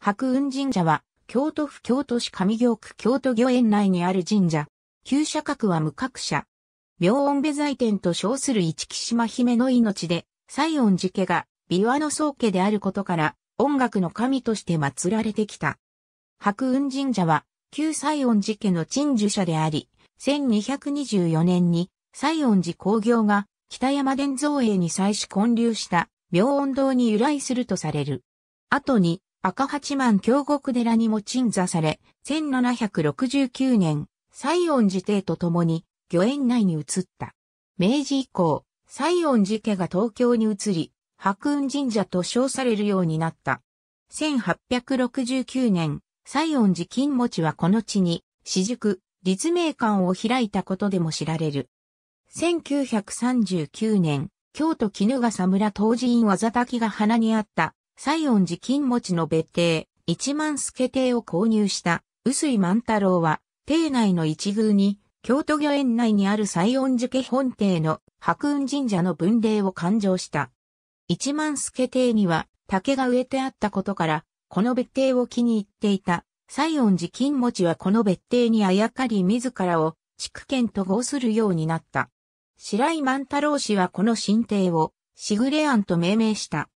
白雲神社は、京都府京都市上京区京都御苑内にある神社。旧社格は無格社。明音部在天と称する一木島姫の命で、西音寺家が、琵琶の宗家であることから、音楽の神として祀られてきた。白雲神社は、旧西音寺家の鎮守社であり、1224年に、西音寺工業が、北山伝造営に際し建立した、明音堂に由来するとされる。後に、赤八幡京極寺にも鎮座され、1769年、西園寺帝と共に、御苑内に移った。明治以降、西園寺家が東京に移り、白雲神社と称されるようになった。1869年、西園寺金持はこの地に、私塾、立命館を開いたことでも知られる。1939年、京都絹笠村当寺院技滝きが花にあった西園寺金持の別邸、一万助邸を購入した、臼井万太郎は、邸内の一宮に、京都御苑内にある西園寺家本邸の白雲神社の分霊を勘定した。一万助邸には竹が植えてあったことから、この別邸を気に入っていた。西園寺金持はこの別邸にあやかり自らを竹県と号するようになった。白井万太郎氏はこの新邸をしぐれ庵と命名した。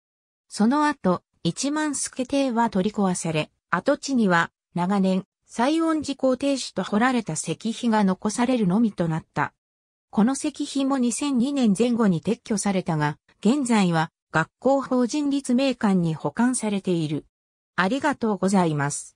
その後、一万助邸は取り壊され、跡地には長年、西音寺皇帝主と掘られた石碑が残されるのみとなった。この石碑も2002年前後に撤去されたが、現在は学校法人立命館に保管されている。ありがとうございます。